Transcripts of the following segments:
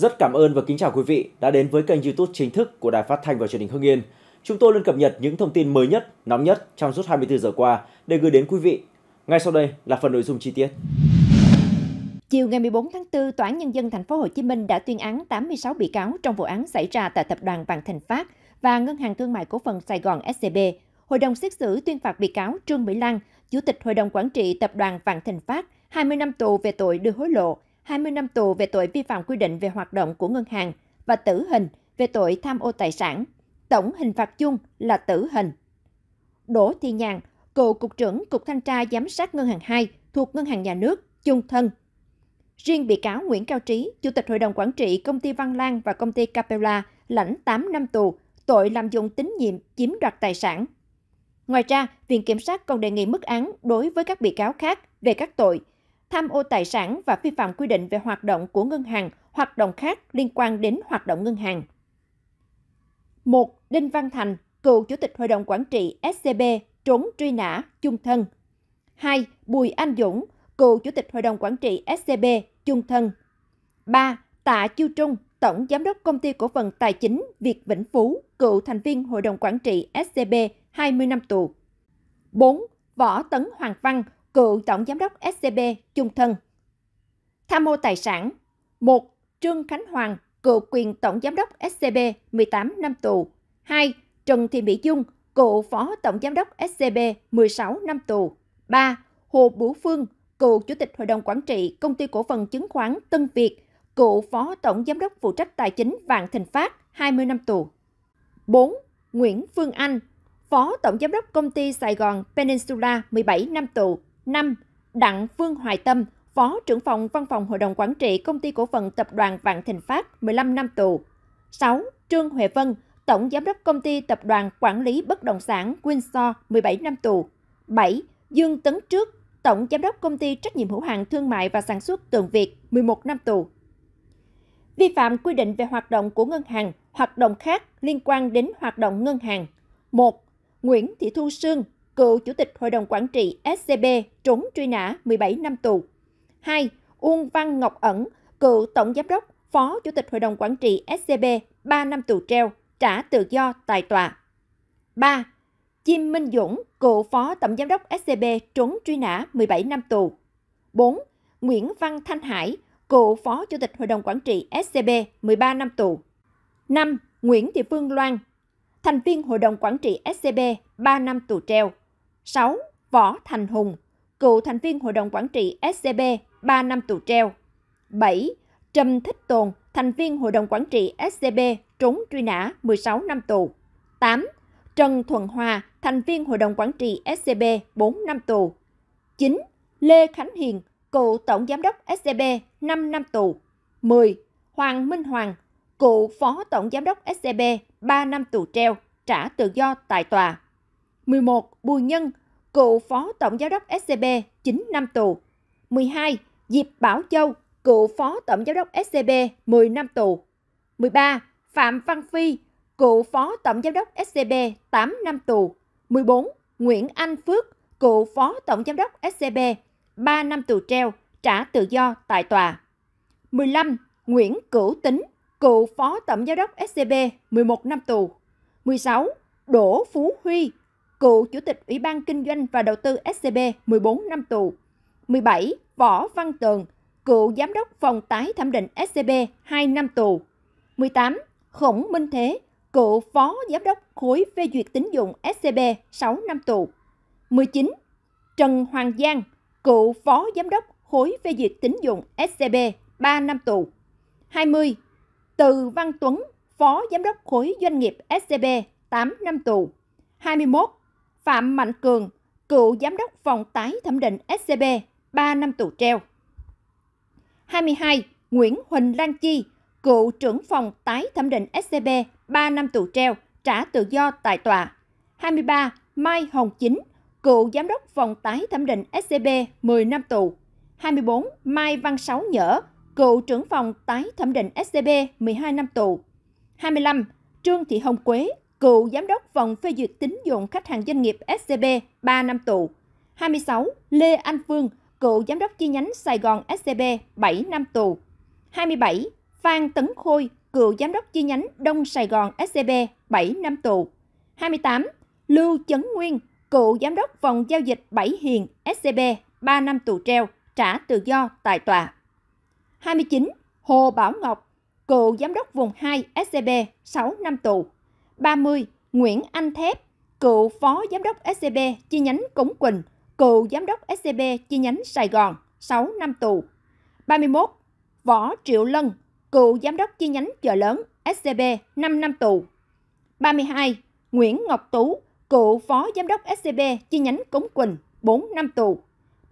Rất cảm ơn và kính chào quý vị đã đến với kênh YouTube chính thức của Đài Phát thanh và Truyền hình Hưng Yên. Chúng tôi luôn cập nhật những thông tin mới nhất, nóng nhất trong suốt 24 giờ qua để gửi đến quý vị. Ngay sau đây là phần nội dung chi tiết. Chiều ngày 14 tháng 4, Tòa án Nhân dân thành phố Hồ Chí Minh đã tuyên án 86 bị cáo trong vụ án xảy ra tại Tập đoàn Vạn Thịnh Phát và Ngân hàng Thương mại Cổ phần Sài Gòn SCB. Hội đồng xét xử tuyên phạt bị cáo Trương Mỹ Lan, Chủ tịch Hội đồng Quản trị Tập đoàn Vạn Thịnh Phát, 20 năm tù về tội đưa hối lộ, 20 năm tù về tội vi phạm quy định về hoạt động của ngân hàng và tử hình về tội tham ô tài sản. Tổng hình phạt chung là tử hình. Đỗ Thị Nhàn, cựu Cục trưởng Cục Thanh tra Giám sát Ngân hàng 2 thuộc Ngân hàng Nhà nước, chung thân. Riêng bị cáo Nguyễn Cao Trí, Chủ tịch Hội đồng Quản trị Công ty Văn Lang và Công ty Capella lãnh 8 năm tù, tội làm dụng tín nhiệm chiếm đoạt tài sản. Ngoài ra, Viện Kiểm sát còn đề nghị mức án đối với các bị cáo khác về các tội tham ô tài sản và vi phạm quy định về hoạt động của ngân hàng, hoạt động khác liên quan đến hoạt động ngân hàng. 1. Đinh Văn Thành, cựu Chủ tịch Hội đồng Quản trị SCB, trốn truy nã, chung thân. 2. Bùi Anh Dũng, cựu Chủ tịch Hội đồng Quản trị SCB, chung thân. 3. Tạ Chiêu Trung, Tổng Giám đốc Công ty Cổ phần Tài chính Việt Vĩnh Phú, cựu thành viên Hội đồng Quản trị SCB, 20 năm tù. 4. Võ Tấn Hoàng Văn, cựu tổng giám đốc SCB chung thân. Tham mô tài sản 1. Trương Khánh Hoàng, cựu quyền tổng giám đốc SCB 18 năm tù. 2. Trần Thị Mỹ Dung, cựu phó tổng giám đốc SCB 16 năm tù. 3. Hồ Bửu Phương, cựu chủ tịch hội đồng quản trị công ty cổ phần chứng khoán Tân Việt, cựu phó tổng giám đốc phụ trách tài chính Vạn Thịnh Phát 20 năm tù. 4. Nguyễn Phương Anh, phó tổng giám đốc công ty Sài Gòn Peninsula 17 năm tù. 5. Đặng Phương Hoài Tâm, Phó trưởng phòng Văn phòng Hội đồng Quản trị Công ty Cổ phần Tập đoàn Vạn Thịnh Phát, 15 năm tù. 6. Trương Huệ Vân, Tổng Giám đốc Công ty Tập đoàn Quản lý Bất động sản Windsor, 17 năm tù. 7. Dương Tấn Trước, Tổng Giám đốc Công ty Trách nhiệm hữu hạn Thương mại và Sản xuất Tường Việt, 11 năm tù. Vi phạm quy định về hoạt động của ngân hàng, hoạt động khác liên quan đến hoạt động ngân hàng. 1. Nguyễn Thị Thu Sương, cựu chủ tịch hội đồng quản trị SCB trốn truy nã 17 năm tù. 2. Uông Văn Ngọc Ẩn, cựu tổng giám đốc, phó chủ tịch hội đồng quản trị SCB 3 năm tù treo, trả tự do tại tòa. 3. Chim Minh Dũng, cựu phó tổng giám đốc SCB trốn truy nã 17 năm tù. 4. Nguyễn Văn Thanh Hải, cựu phó chủ tịch hội đồng quản trị SCB 13 năm tù. 5. Nguyễn Thị Phương Loan, thành viên hội đồng quản trị SCB 3 năm tù treo. 6. Võ Thành Hùng, cựu thành viên Hội đồng Quản trị SCB, 3 năm tù treo. 7. Trầm Thích Tồn, thành viên Hội đồng Quản trị SCB, trốn truy nã 16 năm tù. 8. Trần Thuận Hòa, thành viên Hội đồng Quản trị SCB, 4 năm tù. 9. Lê Khánh Hiền, cựu Tổng Giám đốc SCB, 5 năm tù. 10. Hoàng Minh Hoàng, cựu Phó Tổng Giám đốc SCB, 3 năm tù treo, trả tự do tại tòa. 11. Bùi Nhân, cựu Phó Tổng Giám đốc SCB, 9 năm tù. 12. Diệp Bảo Châu, cựu Phó Tổng Giám đốc SCB, 10 năm tù. 13. Phạm Văn Phi, cựu Phó Tổng Giám đốc SCB, 8 năm tù. 14. Nguyễn Anh Phước, cựu Phó Tổng Giám đốc SCB, 3 năm tù treo, trả tự do tại tòa. 15. Nguyễn Cửu Tính, cựu Phó Tổng Giám đốc SCB, 11 năm tù. 16. Đỗ Phú Huy, cựu Chủ tịch Ủy ban Kinh doanh và Đầu tư SCB 14 năm tù. 17. Võ Văn Tường, cựu Giám đốc phòng tái thẩm định SCB 2 năm tù. 18. Khổng Minh Thế, cựu Phó Giám đốc khối phê duyệt tín dụng SCB 6 năm tù. 19. Trần Hoàng Giang, cựu Phó Giám đốc khối phê duyệt tín dụng SCB 3 năm tù. 20. Từ Văn Tuấn, Phó Giám đốc khối doanh nghiệp SCB 8 năm tù. 21. Phạm Mạnh Cường, cựu giám đốc phòng tái thẩm định SCB, 3 năm tù treo. 22. Nguyễn Huỳnh Lan Chi, cựu trưởng phòng tái thẩm định SCB, 3 năm tù treo, trả tự do tại tòa. 23. Mai Hồng Chính, cựu giám đốc phòng tái thẩm định SCB, 10 năm tù. 24. Mai Văn Sáu Nhở, cựu trưởng phòng tái thẩm định SCB, 12 năm tù. 25. Trương Thị Hồng Quế, cựu giám đốc phòng phê duyệt tín dụng khách hàng doanh nghiệp SCB 3 năm tù. 26. Lê Anh Phương, cựu giám đốc chi nhánh Sài Gòn SCB 7 năm tù. 27. Phan Tấn Khôi, cựu giám đốc chi nhánh Đông Sài Gòn SCB 7 năm tù. 28. Lưu Chấn Nguyên, cựu giám đốc phòng giao dịch Bảy Hiền SCB 3 năm tù treo, trả tự do tại tòa. 29. Hồ Bảo Ngọc, cựu giám đốc vùng 2 SCB 6 năm tù. 30. Nguyễn Anh Thép, cựu Phó Giám đốc SCB chi nhánh Cống Quỳnh, cựu Giám đốc SCB chi nhánh Sài Gòn, 6 năm tù. 31. Võ Triệu Lân, cựu Giám đốc chi nhánh chợ lớn SCB, 5 năm tù. 32. Nguyễn Ngọc Tú, cựu Phó Giám đốc SCB chi nhánh Cống Quỳnh, 4 năm tù.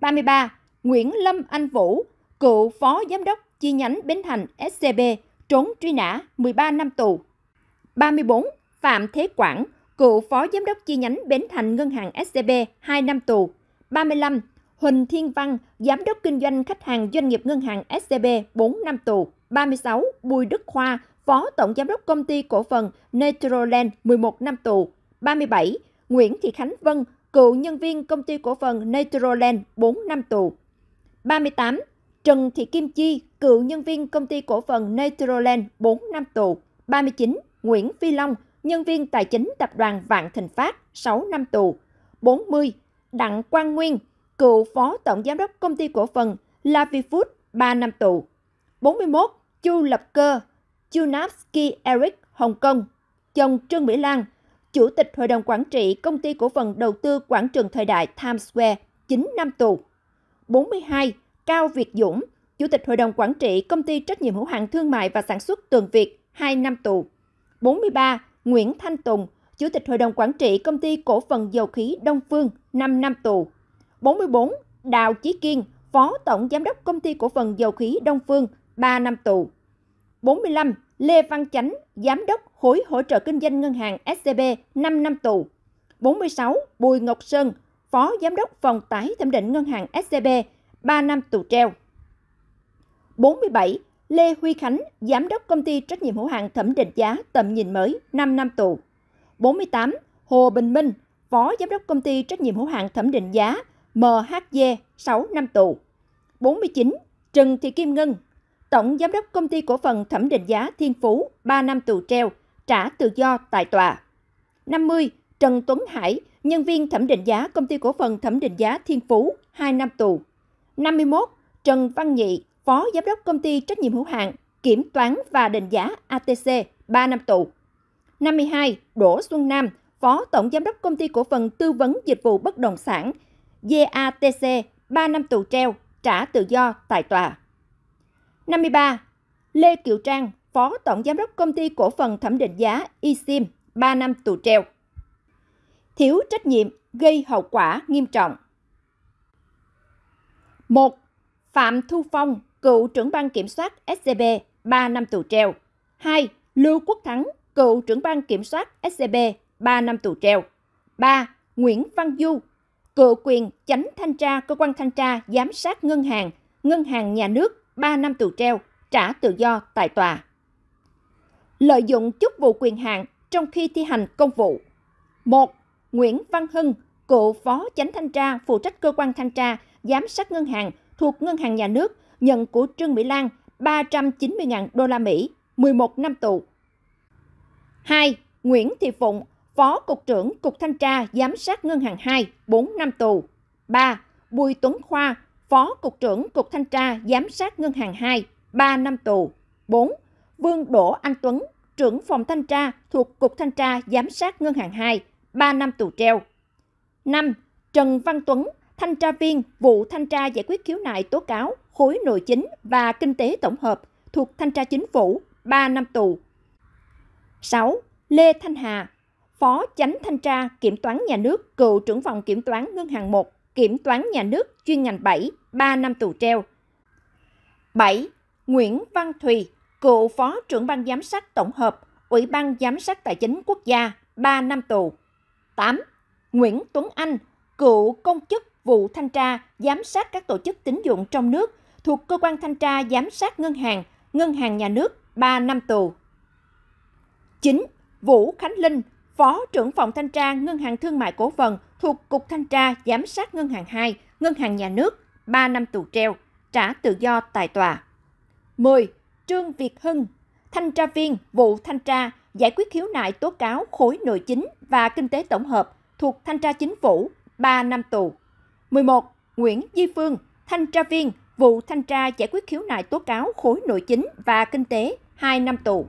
33. Nguyễn Lâm Anh Vũ, cựu Phó Giám đốc chi nhánh Bến Thành SCB, trốn truy nã 13 năm tù. 34. Phạm Thế Quảng, cựu phó giám đốc chi nhánh Bến Thành Ngân hàng SCB 2 năm tù. 35. Huỳnh Thiên Văn, giám đốc kinh doanh khách hàng doanh nghiệp ngân hàng SCB 4 năm tù. 36. Bùi Đức Khoa, phó tổng giám đốc công ty cổ phần Naturoland 11 năm tù. 37. Nguyễn Thị Khánh Vân, cựu nhân viên công ty cổ phần Naturoland 4 năm tù. 38. Trần Thị Kim Chi, cựu nhân viên công ty cổ phần Naturoland 4 năm tù. 39. Nguyễn Phi Long, nhân viên tài chính tập đoàn Vạn Thịnh Phát 6 năm tù. 40. Đặng Quang Nguyên, cựu phó tổng giám đốc công ty cổ phần Lavifood 3 năm tù. 41. Chu Lập Cơ, Chunapski Eric Hồng Kông, chồng Trương Mỹ Lan, chủ tịch hội đồng quản trị công ty cổ phần đầu tư quảng trường thời đại Times Square 9 năm tù. 42. Cao Việt Dũng, Chủ tịch Hội đồng Quản trị Công ty Trách nhiệm hữu hạn Thương mại và Sản xuất Tường Việt, 2 năm tù. 43. Nguyễn Thanh Tùng, Chủ tịch Hội đồng Quản trị Công ty Cổ phần Dầu khí Đông Phương, 5 năm tù. 44. Đào Chí Kiên, Phó Tổng Giám đốc Công ty Cổ phần Dầu khí Đông Phương, 3 năm tù. 45. Lê Văn Chánh, Giám đốc Khối hỗ trợ kinh doanh ngân hàng SCB, 5 năm tù. 46. Bùi Ngọc Sơn, Phó Giám đốc Phòng tái thẩm định ngân hàng SCB, 3 năm tù treo. 47. Lê Huy Khánh, giám đốc công ty trách nhiệm hữu hạn thẩm định giá tầm nhìn mới, 5 năm tù. 48. Hồ Bình Minh, phó giám đốc công ty trách nhiệm hữu hạn thẩm định giá MHG, 6 năm tù. 49. Trần Thị Kim Ngân, tổng giám đốc công ty cổ phần thẩm định giá Thiên Phú, 3 năm tù treo, trả tự do tại tòa. 50. Trần Tuấn Hải, nhân viên thẩm định giá công ty cổ phần thẩm định giá Thiên Phú, 2 năm tù. 51. Trần Văn Nhị, Phó Giám đốc Công ty Trách nhiệm hữu hạn Kiểm toán và Định giá ATC 3 năm tù. 52. Đỗ Xuân Nam, Phó Tổng Giám đốc Công ty Cổ phần Tư vấn Dịch vụ Bất động sản GATC 3 năm tù treo, trả tự do tại tòa. 53. Lê Kiều Trang, Phó Tổng Giám đốc Công ty Cổ phần Thẩm định giá eSIM 3 năm tù treo. Thiếu trách nhiệm gây hậu quả nghiêm trọng. 1. Phạm Thu Phong, cựu trưởng ban kiểm soát SCB 3 năm tù treo. 2. Lưu Quốc Thắng, cựu trưởng ban kiểm soát SCB 3 năm tù treo. 3. Nguyễn Văn Du, cựu quyền chánh thanh tra cơ quan thanh tra giám sát ngân hàng, ngân hàng nhà nước 3 năm tù treo, trả tự do tại tòa. Lợi dụng chức vụ quyền hạn trong khi thi hành công vụ. 1. Nguyễn Văn Hưng, cựu phó chánh thanh tra phụ trách cơ quan thanh tra giám sát ngân hàng thuộc ngân hàng nhà nước nhận của Trương Mỹ Lan 390.000 đô la Mỹ, 11 năm tù. 2. Nguyễn Thị Phụng, Phó Cục trưởng Cục Thanh tra Giám sát Ngân hàng 2, 4 năm tù. 3. Bùi Tuấn Khoa, Phó Cục trưởng Cục Thanh tra Giám sát Ngân hàng 2, 3 năm tù. 4. Vương Đỗ Anh Tuấn, trưởng phòng thanh tra thuộc Cục Thanh tra Giám sát Ngân hàng 2, 3 năm tù treo. 5. Trần Văn Tuấn, thanh tra viên vụ thanh tra giải quyết khiếu nại tố cáo, khối nội chính và kinh tế tổng hợp thuộc Thanh tra Chính phủ 3 năm tù. 6. Lê Thanh Hà, Phó Chánh Thanh tra Kiểm toán Nhà nước, cựu trưởng phòng Kiểm toán Ngân hàng 1, Kiểm toán Nhà nước chuyên ngành 7, 3 năm tù treo. 7. Nguyễn Văn Thùy, cựu Phó trưởng ban giám sát tổng hợp, Ủy ban giám sát tài chính quốc gia, 3 năm tù. 8. Nguyễn Tuấn Anh, cựu công chức vụ thanh tra, giám sát các tổ chức tín dụng trong nước, thuộc Cơ quan Thanh tra Giám sát Ngân hàng, Ngân hàng Nhà nước 3 năm tù. 9. Vũ Khánh Linh, Phó trưởng phòng thanh tra Ngân hàng Thương mại Cổ phần thuộc Cục Thanh tra Giám sát Ngân hàng 2, Ngân hàng Nhà nước 3 năm tù treo, trả tự do tại tòa. 10. Trương Việt Hưng, thanh tra viên vụ thanh tra giải quyết khiếu nại tố cáo khối nội chính và kinh tế tổng hợp thuộc thanh tra chính phủ 3 năm tù. 11. Nguyễn Di Phương, thanh tra viên vụ thanh tra giải quyết khiếu nại tố cáo khối nội chính và kinh tế 2 năm tù.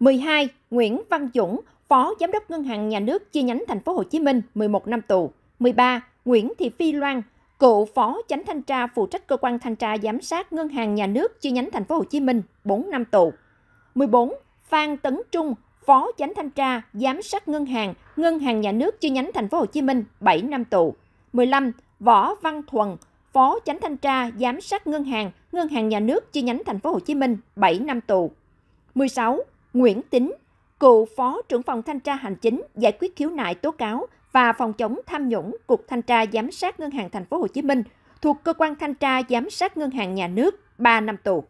12. Nguyễn Văn Dũng, Phó Giám đốc Ngân hàng Nhà nước chi nhánh Thành phố Hồ Chí Minh 11 năm tù. 13. Nguyễn Thị Phi Loan, cựu Phó Chánh thanh tra phụ trách cơ quan thanh tra giám sát Ngân hàng Nhà nước chi nhánh Thành phố Hồ Chí Minh 4 năm tù. 14. Phan Tấn Trung, Phó Chánh thanh tra giám sát Ngân hàng Ngân hàng Nhà nước chi nhánh Thành phố Hồ Chí Minh 7 năm tù. 15. Võ Văn Thuần, Phó Chánh Thanh tra Giám sát Ngân hàng, Ngân hàng Nhà nước chi nhánh Thành phố Hồ Chí Minh 7 năm tù. 16. Nguyễn Tính, cựu Phó trưởng phòng Thanh tra Hành chính giải quyết khiếu nại tố cáo và phòng chống tham nhũng Cục Thanh tra Giám sát Ngân hàng Thành phố Hồ Chí Minh thuộc cơ quan thanh tra giám sát Ngân hàng Nhà nước 3 năm tù.